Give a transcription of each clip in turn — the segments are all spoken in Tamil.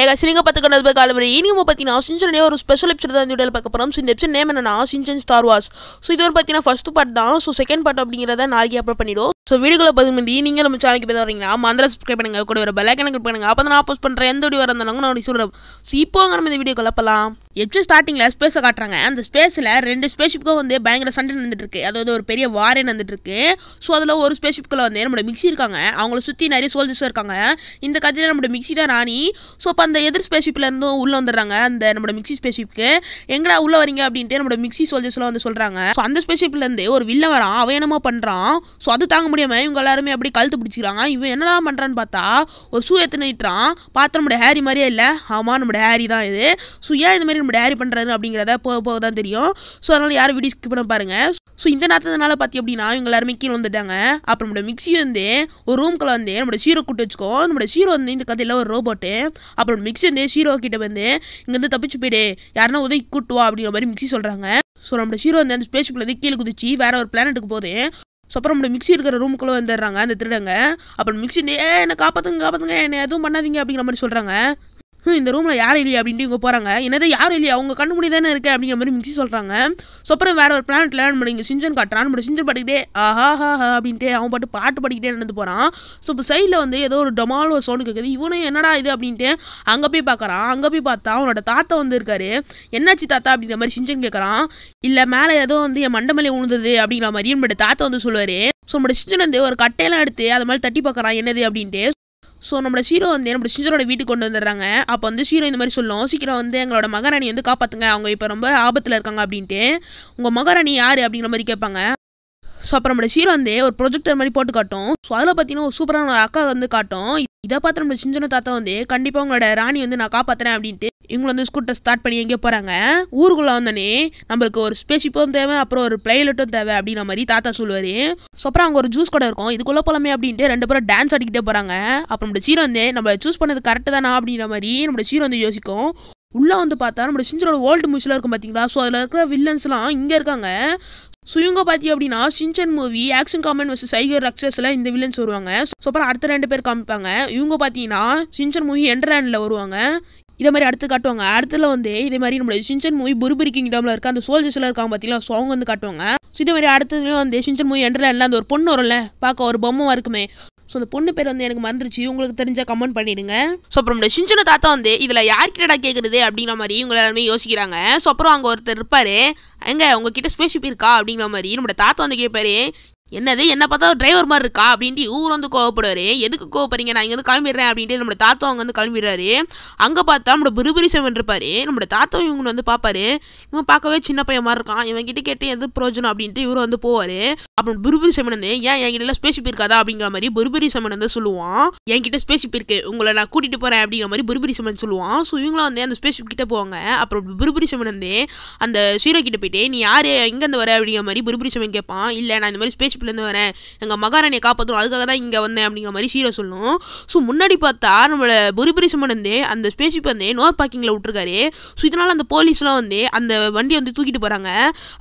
ஏகா ஸ்ரீங்க பத்துக்கிறது போய் காலம் இனியும் பார்த்தீங்கன்னா சிஞ்சனே ஒரு ஸ்பெஷல் எபிசோட் தான் இந்த பார்க்க போகிறோம் ஸோ இந்த எபிசோட் நேம் என்னன்னா சிஞ்சன் ஸ்டார் வாஸ் ஸோ இது ஒரு பார்த்தீங்கன்னா ஃபஸ்ட் பார்ட் தான் ஸோ செகண்ட் பார்ட் அப்படிங்கிறத நாளைக்கு அப்லோட் பண்ணிவிடும் ஸோ வீடியோவில் பார்த்து முந்தி நீங்கள் நம்ம சேனலுக்கு போய் வரீங்கன்னா மந்திர சப்ஸ்கிரைப் பண்ணுங்க கூட ஒரு பெல் ஐக்கனை பண்ணுங்க அப்போ நான் போஸ்ட் பண்ணுறேன் எந்த வீடியோ வரந்தாலும் நான் சொல்கிறேன் ஸோ இப்போ நம்ம இந்த வீடியோ கலப்பலாம் எப்படி ஸ்டார்டிங்கில் ஸ்பேஸை காட்டுறாங்க அந்த ஸ்பேஸில் ரெண்டு ஸ்பேஷிப்புக்கும் வந்து பயங்கர சண்டை நடந்துட்டு இருக்கு அதாவது ஒரு பெரிய வாரே நடந்துட்டு இருக்கு ஸோ அதில் ஒரு ஸ்பேஷிப்புக்குள்ள வந்து நம்மளோட மிக்சி இருக்காங்க அவங்கள சுற்றி நிறைய சோல்ஜர்ஸும் இருக்காங்க இந்த கதையில் நம்மளோட மிக்சி தான் ராணி ஸோ அப்போ அந்த எதிர் ஸ்பேஷிப்லேருந்தும் உள்ளே வந்துடுறாங்க அந்த நம்மளோட மிக்சி ஸ்பேஷிப்புக்கு எங்கடா உள்ளே வரீங்க அப்படின்ட்டு நம்மளோட மிக்சி சோல்ஜர்ஸ்லாம் வந்து சொல்கிறாங்க ஸோ அந்த ஸ்பேஷிப்லேருந்து ஒரு வில்ல வரான் அவன் என்னமோ பண்ணுறான் ஸோ அது தாங்க முடியாமல் இவங்க எல்லாருமே அப்படி கழுத்து பிடிச்சிக்கிறாங்க இவன் என்னடா பண்ணுறான்னு பார்த்தா ஒரு சூ எத்தனை பார்த்தா நம்மளோட ஹேரி மாதிரியே இல்லை ஆமாம் நம்மளோட ஹேரி தான் இது ஸோ ஏன் இந்த மாதிரி நம்ம டேரி பண்ணுறது அப்படிங்கிறத போக போக தான் தெரியும் ஸோ அதனால் யாரும் வீடியோ ஸ்கிப் பண்ண பாருங்கள் ஸோ இந்த நேரத்துனால பார்த்தி அப்படின்னா இவங்க எல்லாருமே கீழே வந்துட்டாங்க அப்புறம் நம்ம மிக்சி வந்து ஒரு ரூம்குள்ள வந்து நம்மளோட ஷீரோ கூட்டு வச்சுக்கோ நம்ம ஷீரோ வந்து இந்த கதையில் ஒரு ரோபோட்டு அப்புறம் மிக்சி வந்து ஷீரோ கிட்டே வந்து இங்கேருந்து தப்பிச்சு போயிடு யாருன்னா உதவி கூட்டுவா அப்படிங்கிற மாதிரி மிக்சி சொல்கிறாங்க ஸோ நம்மளோட ஷீரோ வந்து அந்த ஸ்பேஸ் வந்து கீழே குதிச்சு வேற ஒரு பிளானெட்டுக்கு போகுது ஸோ அப்புறம் நம்மளோட மிக்சி இருக்கிற ரூமுக்குள்ளே வந்துடுறாங்க அந்த திருடங்க அப்புறம் மிக்சி ஏ என்னை காப்பாற்றுங்க காப்பாற்றுங்க என்னை எதுவும் பண்ணாதீங்க அப்படிங்கிற மாதிரி சொல்கிறாங்க இந்த ரூமில் யாரும் இல்லையா அப்படின்ட்டு இவங்க போகிறாங்க என்னது யாரும் இல்லையா அவங்க கண்ணு முடி தானே இருக்கு அப்படிங்கிற மாதிரி மிக்சி சொல்கிறாங்க ஸோ அப்புறம் வேறு ஒரு பிளானட் பண்ணி இங்கே சிஞ்சன் காட்டுறான் நம்ம சிஞ்சன் படிக்கிட்டே ஆஹா ஹா அப்படின்ட்டு அவன் பாட்டு பாட்டு படிக்கிட்டே நடந்து போகிறான் ஸோ இப்போ சைடில் வந்து ஏதோ ஒரு டொமாலோ சோனு கேட்குது இவனும் என்னடா இது அப்படின்ட்டு அங்கே போய் பார்க்குறான் அங்கே போய் பார்த்தா அவனோட தாத்தா வந்து இருக்காரு என்னாச்சு தாத்தா அப்படிங்கிற மாதிரி சிஞ்சன் கேட்குறான் இல்லை மேலே ஏதோ வந்து என் மண்டமலை உழுந்தது அப்படிங்கிற மாதிரி என்னோட தாத்தா வந்து சொல்லுவார் ஸோ நம்மளோட சிஞ்சன் வந்து ஒரு கட்டையெல்லாம் எடுத்து அது மாதிரி தட்டி பார்க்குறான் என்னது அப்படின்ட்டு ஸோ நம்மளோட ஷீரோ வந்து நம்மளோட ஷிஞ்சரோட வீட்டுக்கு கொண்டு வந்துடுறாங்க அப்போ வந்து ஷீரோ இந்த மாதிரி சொல்லும் சீக்கிரம் வந்து எங்களோட மகாராணி வந்து காப்பாற்றுங்க அவங்க இப்போ ரொம்ப ஆபத்தில் இருக்காங்க அப்படின்ட்டு உங்கள் மகாராணி யார் அப்படிங்கிற மாதிரி கேட்பாங்க ஸோ அப்புறம் நம்மளோட ஷீரோ வந்து ஒரு ப்ரொஜெக்டர் மாதிரி போட்டு காட்டும் ஸோ அதில் பார்த்தீங்கன்னா ஒரு சூப்பரான அக்கா வந்து காட்டும் இதை பார்த்து நம்ம சிஞ்சன தாத்தா வந்து கண்டிப்பாக உங்களோட ராணி வந்து நான் காப்பாற்றுறேன் அப்படின்ட்டு இவங்களை வந்து ஸ்கூட்டர் ஸ்டார்ட் பண்ணி எங்கே போகிறாங்க ஊருக்குள்ளே வந்தோடனே நம்மளுக்கு ஒரு ஸ்பேஷிப்பும் தேவை அப்புறம் ஒரு பிளேலெட்டும் தேவை அப்படின்ற மாதிரி தாத்தா சொல்லுவார் ஸோ அப்புறம் அங்கே ஒரு ஜூஸ் கடை இருக்கும் இதுக்குள்ளே போலமே அப்படின்ட்டு ரெண்டு பேரும் டான்ஸ் ஆடிக்கிட்டே போகிறாங்க அப்புறம் நம்ம சீரோ வந்து நம்ம சூஸ் பண்ணது கரெக்ட் தானா அப்படின்ற மாதிரி நம்ம சீரோ வந்து யோசிக்கும் உள்ளே வந்து பார்த்தா நம்ம சிஞ்சரோட ஓல்டு மூவிஸ்லாம் இருக்கும் பார்த்தீங்களா ஸோ அதில் இருக்கிற வில்லன்ஸ்லாம் இங்கே இருக்காங்க ஸோ இவங்க பார்த்தி அப்படின்னா Shinchan movie action Kamen vs சைகர் ரக்ஷஸ்லாம் இந்த வில்லன்ஸ் வருவாங்க ஸோ அப்புறம் அடுத்த ரெண்டு பேர் காமிப்பாங்க இவங்க பார்த்தீங்கன்னா சிஞ்சன் மூவி என்டர்லேண்டில் வருவாங்க இதே மாதிரி அடுத்து காட்டுவாங்க அடுத்துல வந்து இதே மாதிரி நம்மளோட சிஞ்சன் மூவி புருபுரி கிங்டம்ல இருக்க அந்த சோல்ஜர்ஸ்ல இருக்காங்க பார்த்தீங்களா ஸோ அவங்க வந்து காட்டுவாங்க ஸோ இதே மாதிரி அடுத்ததுலேயும் வந்து சிஞ்சன் மூவி என்டர்ல அந்த ஒரு பொண்ணு வரும்ல பார்க்க ஒரு பொம்மை இருக்குமே ஸோ அந்த பொண்ணு பேர் வந்து எனக்கு மறந்துருச்சு உங்களுக்கு தெரிஞ்ச கமெண்ட் பண்ணிடுங்க ஸோ அப்புறம் நம்ம சிஞ்சன தாத்தா வந்து இதில் யார்கிட்டடா கேட்குறது அப்படிங்கிற மாதிரி இவங்க எல்லாருமே யோசிக்கிறாங்க ஸோ அப்புறம் அங்கே ஒருத்தர் இருப்பார் எங்க உங்ககிட்ட ஸ்பேஸ்ஷிப் இருக்கா அப்படிங்கிற மாதிரி நம்ம தாத்தா வந்து கேட்பாரு என்னது என்ன பார்த்தா டிரைவர் மாதிரி இருக்கா அப்படின்ட்டு ஊர் வந்து கோவப்படுவார் எதுக்கு கோவப்படுறீங்க நான் இங்கே வந்து கிளம்பிடுறேன் அப்படின்ட்டு நம்மளோட தாத்தா அவங்க வந்து கிளம்பிடுறாரு அங்கே பார்த்தா நம்ம பிரிபுரி செவன் இருப்பார் நம்மளோட தாத்தா இவங்க வந்து பார்ப்பாரு இவன் பார்க்கவே சின்ன பையன் மாதிரி இருக்கான் இவன் கிட்ட கேட்டு எது பிரயோஜனம் அப்படின்ட்டு இவரும் வந்து போவார் அப்புறம் பிரிபுரி செவன் வந்து ஏன் என்கிட்ட ஸ்பேஷிப் இருக்காதா அப்படிங்கிற மாதிரி பிரிபுரி செவன் வந்து சொல்லுவான் என்கிட்ட ஸ்பேஷிப் இருக்கு உங்களை நான் கூட்டிட்டு போறேன் அப்படிங்கிற மாதிரி பிரிபுரி செவன் சொல்லுவான் ஸோ இவங்களும் வந்து அந்த ஸ்பேஷிப் கிட்ட போவாங்க அப்புறம் பிரிபுரி செவன் வந்து அந்த ஹீரோ கிட்ட போயிட்டு நீ யார் எங்கேருந்து வர அப்படிங்கிற மாதிரி பிரிபுரி செவன் கேட்பான் இல்லை நான் இந்த மாதிரி ஸ்பேஷிப் உழைப்புலேருந்து வரேன் எங்கள் மகாராணியை காப்பாற்றணும் அதுக்காக தான் இங்கே வந்தேன் அப்படிங்கிற மாதிரி ஷீரோ சொல்லும் ஸோ முன்னாடி பார்த்தா நம்மளோட பொறிபுரி சுமனந்தே அந்த இப்போ வந்து நோர் பார்க்கிங்கில் விட்டுருக்காரு ஸோ இதனால் அந்த போலீஸ்லாம் வந்து அந்த வண்டியை வந்து தூக்கிட்டு போகிறாங்க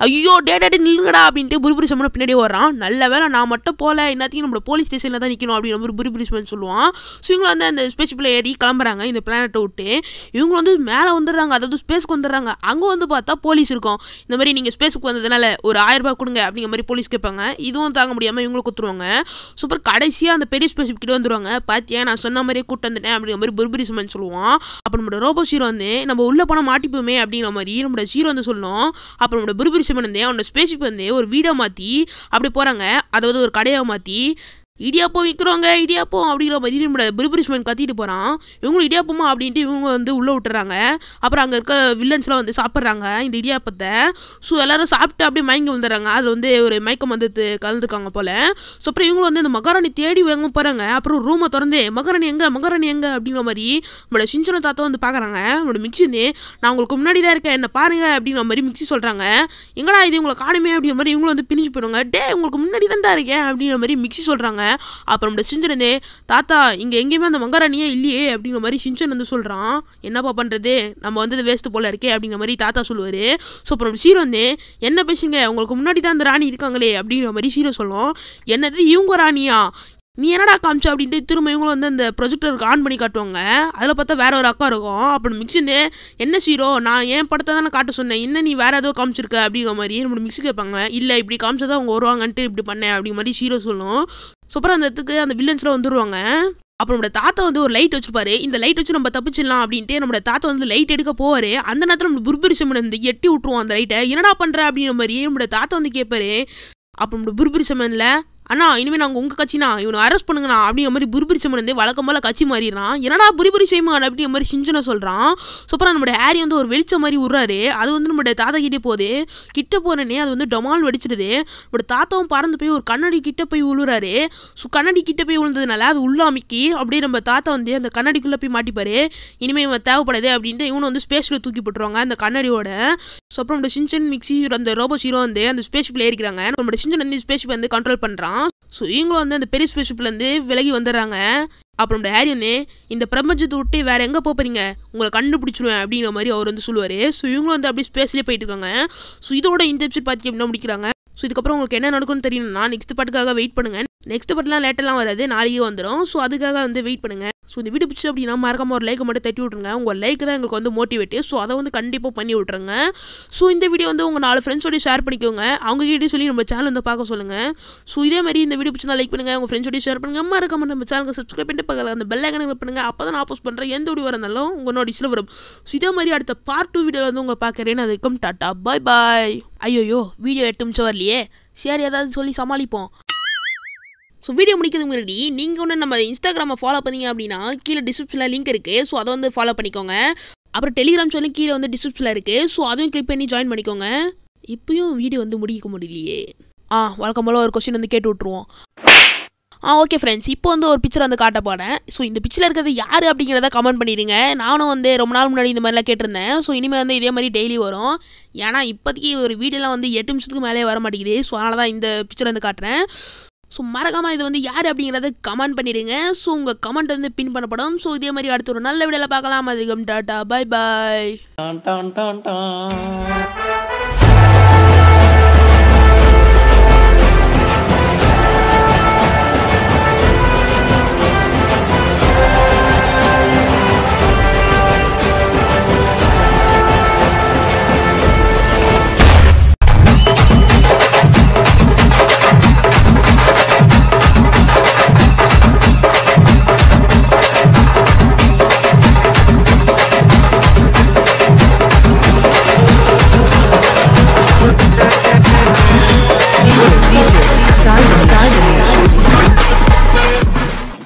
ஐயோ டே டேட்டே நில்லுங்கடா அப்படின்ட்டு புரிபுரி சுமனம் பின்னாடியே வரான் நல்ல வேலை நான் மட்டும் போகல என்னத்தையும் நம்மளோட போலீஸ் ஸ்டேஷனில் தான் நிற்கணும் அப்படிங்கிற மாதிரி புரிபுரி சுமன் சொல்லுவான் ஸோ இவங்க வந்து அந்த ஸ்பேஸ்ஷிப்பில் ஏறி கிளம்புறாங்க இந்த பிளானட்டை விட்டு இவங்க வந்து மேலே வந்துடுறாங்க அதாவது ஸ்பேஸ்க்கு வந்துடுறாங்க அங்கே வந்து பார்த்தா போலீஸ் இருக்கும் இந்த மாதிரி நீங்கள் ஸ்பேஸுக்கு வந்ததுனால ஒரு ஆயிரம் ரூபாய் கொடுங்க அப்படிங்கிற மாதிரி போலீஸ் கேட்பாங்க இதுவும் அவங்களும் தாங்க முடியாமல் இவங்களும் குத்துருவாங்க சூப்பர் கடைசியாக அந்த பெரிய ஸ்பேஷிப் கிட்ட வந்துடுவாங்க பார்த்தியா நான் சொன்ன மாதிரியே கூட்டு வந்துட்டேன் அப்படிங்கிற மாதிரி புர்புரி சம்மன் சொல்லுவோம் அப்போ நம்மளோட ரோபோ ஹீரோ வந்து நம்ம உள்ளே போனால் மாட்டிப்போமே அப்படிங்கிற மாதிரி நம்மளோட ஹீரோ வந்து சொல்லணும் அப்போ நம்மளோட புர்புரி சம்மன் வந்து அவனோட ஸ்பேஷிப் வந்து ஒரு வீடாக மாற்றி அப்படி போகிறாங்க அதாவது ஒரு கடையாக மாற்றி இடியாப்பம் விற்கிறோங்க இடியாப்பம் அப்படிங்கிற மாதிரி நம்மளோட பிரிபிரிஷ்மன் கத்திட்டு போகிறான் இவங்களும் இடியாப்பமா அப்படின்ட்டு இவங்க வந்து உள்ளே விட்டுறாங்க அப்புறம் அங்கே இருக்க வில்லன்ஸ்லாம் வந்து சாப்பிட்றாங்க இந்த இடியாப்பத்தை ஸோ எல்லோரும் சாப்பிட்டு அப்படியே மயங்கி வந்துடுறாங்க அதில் வந்து ஒரு மயக்கம் வந்து கலந்துருக்காங்க போல் ஸோ அப்புறம் இவங்களும் வந்து இந்த மகாராணி தேடி வாங்க போகிறாங்க அப்புறம் ரூமை திறந்து மகாராணி எங்கே மகாராணி எங்கே அப்படிங்கிற மாதிரி நம்மளோட சிஞ்சன தாத்தா வந்து பார்க்குறாங்க நம்மளோட மிக்சி நான் உங்களுக்கு முன்னாடி தான் இருக்கேன் என்ன பாருங்க அப்படிங்கிற மாதிரி மிக்சி சொல்கிறாங்க எங்கடா இது உங்களை காணுமே அப்படிங்கிற மாதிரி இவங்களும் வந்து பிரிஞ்சு போயிடுவாங்க டே உங்களுக்கு முன்னாடி தான் இருக்கேன் அப்படிங்கிற மாதிரி மிக்சி சொல்கிறாங்க சொல்கிறாங்க அப்புறம் நம்ம சிஞ்சனே தாத்தா இங்கே எங்கேயுமே அந்த மங்கராணியே இல்லையே அப்படிங்கிற மாதிரி சிஞ்சன் வந்து சொல்கிறான் என்னப்பா பண்ணுறது நம்ம வந்து இது வேஸ்ட்டு போல இருக்கே அப்படிங்கிற மாதிரி தாத்தா சொல்லுவார் ஸோ அப்புறம் சீரோ வந்து என்ன பேசுங்க உங்களுக்கு முன்னாடி தான் அந்த ராணி இருக்காங்களே அப்படிங்கிற மாதிரி சீரோ சொல்லும் என்னது இவங்க ராணியா நீ என்னடா காமிச்சா அப்படின்ட்டு திரும்ப இவங்களும் வந்து அந்த ப்ரொஜெக்டருக்கு ஆன் பண்ணி காட்டுவாங்க அதில் பார்த்தா வேற ஒரு அக்கா இருக்கும் அப்படி மிக்ஸிந்து என்ன சீரோ நான் ஏன் படத்தை தானே காட்ட சொன்னேன் என்ன நீ வேற ஏதோ காமிச்சிருக்க அப்படிங்கிற மாதிரி நம்ம மிக்ஸி கேட்பாங்க இல்லை இப்படி தான் அவங்க வருவாங்கன்ட்டு இப்படி பண்ணேன் அப்படிங்கிற மாதிரி சீரோ சொல்லும் சூப்பராக அந்த இடத்துக்கு அந்த வில்லன்ஸ்லாம் வந்துடுவாங்க அப்போ நம்மளோட தாத்தா வந்து ஒரு லைட் வச்சிருப்பாரு இந்த லைட் வச்சு நம்ம தப்பிச்சிடலாம் அப்படின்ட்டு நம்மளோட தாத்தா வந்து லைட் எடுக்க போவார் அந்த நேரத்தில் நம்ம புர்பரிசம் வந்து எட்டி விட்டுருவோம் அந்த லைட்டை என்னடா பண்ணுற அப்படின்ற மாதிரி நம்மளோட தாத்தா வந்து கேட்பாரு அப்போ நம்மளோட புர்பரிசமனில் அண்ணா இனிமேல் நாங்கள் உங்கள் கட்சினா இவனை அரெஸ்ட் பண்ணுங்கண்ணா அப்படிங்கிற மாதிரி புரிபுரி சம்மன் வழக்கம் போல கட்சி மாறிடுறான் என்னடா புரிபுரி செய்மான் அப்படிங்கிற மாதிரி சிஞ்சனை சொல்கிறான் சூப்பராக நம்மளோட ஹேரி வந்து ஒரு வெளிச்சம் மாதிரி விட்றாரு அது வந்து நம்மளோட தாத்தா கிட்டே போது கிட்ட போனேனே அது வந்து டொமால் வெடிச்சிடுது நம்மளோட தாத்தாவும் பறந்து போய் ஒரு கண்ணாடி கிட்ட போய் விழுறாரு ஸோ கண்ணாடி கிட்ட போய் விழுந்ததுனால அது உள்ள அமைக்கி அப்படியே நம்ம தாத்தா வந்து அந்த கண்ணாடிக்குள்ளே போய் மாட்டிப்பார் இனிமேல் இவன் தேவைப்படாது அப்படின்ட்டு இவனை வந்து ஸ்பேஸில் தூக்கி போட்டுருவாங்க அந்த கண்ணாடியோட ஸோ அப்புறம் நம்மளோட சிஞ்சன் மிக்சி அந்த ரோபோ ஹீரோ வந்து அந்த ஸ்பேஸ் பிள்ளை ஏறிக்கிறாங்க நம்மளோட சிஞ்சன் வந்து ஸ்பேஸ் வந்து கண்ட்ரோல் பண்ணுறான் ஸோ இவங்களும் வந்து அந்த பெரிய ஸ்பேஷிப்லேருந்து விலகி வந்துடுறாங்க அப்புறம் நம்ம ஹேரியனே இந்த பிரபஞ்சத்தை விட்டு வேறு எங்கே போகிறீங்க உங்களை கண்டுபிடிச்சிடுவேன் அப்படிங்கிற மாதிரி அவர் வந்து சொல்லுவார் ஸோ இவங்களும் வந்து அப்படியே ஸ்பேஸ்லேயே போயிட்டு இருக்காங்க ஸோ இதோட இந்த எபிசோட் பார்த்து எப்படின்னா முடிக்கிறாங்க ஸோ இதுக்கப்புறம் உங்களுக்கு என்ன நடக்கும்னு தெரியணும்னா நெக்ஸ்ட் பாட்டுக்காக வெயிட் பண்ணுங்கள் நெக்ஸ்ட் பட்லாம் லேட்டெல்லாம் வராது நாளைக்கு வந்துடும் ஸோ அதுக்காக வந்து வெயிட் பண்ணுங்கள் ஸோ இந்த வீடியோ பிடிச்சி அப்படின்னா மறக்காம ஒரு லைக் மட்டும் தட்டி விட்ருங்க உங்கள் லைக் தான் எங்களுக்கு வந்து மோட்டிவேட்டு ஸோ அதை வந்து கண்டிப்பாக பண்ணி விட்ருங்க ஸோ இந்த வீடியோ வந்து உங்கள் நாலு ஃப்ரெண்ட்ஸோடய ஷேர் பண்ணிக்கோங்க கிட்டே சொல்லி நம்ம சேனல் வந்து பார்க்க சொல்லுங்கள் ஸோ இதே மாதிரி இந்த வீடியோ பிடிச்சா லைக் பண்ணுங்கள் உங்கள் ஃப்ரெண்ட்ஸோடய ஷேர் பண்ணுங்கள் மறக்காம நம்ம சேனலுக்கு சப்ஸ்கிரைப் பண்ணிட்டு பக்கத்தில் அந்த பெல் ஐக்கனை கிளிக் பண்ணுங்கள் அப்போ தான் நான் போஸ்ட் பண்ணுறேன் எந்த வீடியோ வரனாலும் உங்கள் நோட்டீஸில் வரும் ஸோ இதே மாதிரி அடுத்த பார்ட் டூ வீடியோ வந்து உங்கள் பார்க்குறேன்னு அதுக்கும் டாட்டா பாய் பாய் ஐயோயோ வீடியோ எட்டு நிமிஷம் வரலையே சரி ஏதாவது சொல்லி சமாளிப்போம் ஸோ வீடியோ முடிக்கிறது முன்னாடி நீங்கள் ஒன்று நம்ம இன்ஸ்டாகிராமை ஃபாலோ பண்ணீங்க அப்படின்னா கீழே டிஸ்கிரிப்ஷனில் லிங்க் இருக்குது ஸோ அதை வந்து ஃபாலோ பண்ணிக்கோங்க அப்புறம் டெலிகிராம் சொல்லி கீழே வந்து டிஸ்கிரிப்ஷனில் இருக்குது ஸோ அதையும் கிளிக் பண்ணி ஜாயின் பண்ணிக்கோங்க இப்பயும் வீடியோ வந்து முடிக்க முடியலையே ஆ வழக்கம் போல் ஒரு கொஸ்டின் வந்து கேட்டு விட்ருவோம் ஆ ஓகே ஃப்ரெண்ட்ஸ் இப்போ வந்து ஒரு பிக்சர் வந்து காட்ட போகிறேன் ஸோ இந்த பிக்சரில் இருக்கிறது யார் அப்படிங்கிறத கமெண்ட் பண்ணிடுங்க நானும் வந்து ரொம்ப நாள் முன்னாடி இந்த மாதிரிலாம் கேட்டிருந்தேன் ஸோ இனிமேல் வந்து இதே மாதிரி டெய்லி வரும் ஏன்னா இப்போதைக்கு ஒரு வீடியோலாம் வந்து எட்டு நிமிஷத்துக்கு மேலே வர மாட்டேங்குது ஸோ அதனால தான் இந்த பிக்சர் வந்து காட்டுறேன் ஸோ மறக்காமல் இது வந்து யார் அப்படிங்கிறத கமெண்ட் பண்ணிடுங்க ஸோ உங்கள் கமெண்ட் வந்து பின் பண்ணப்படும் ஸோ இதே மாதிரி அடுத்த ஒரு நல்ல வீடியோவில் பார்க்கலாம் அதிகம் டாட்டா பாய் பாய்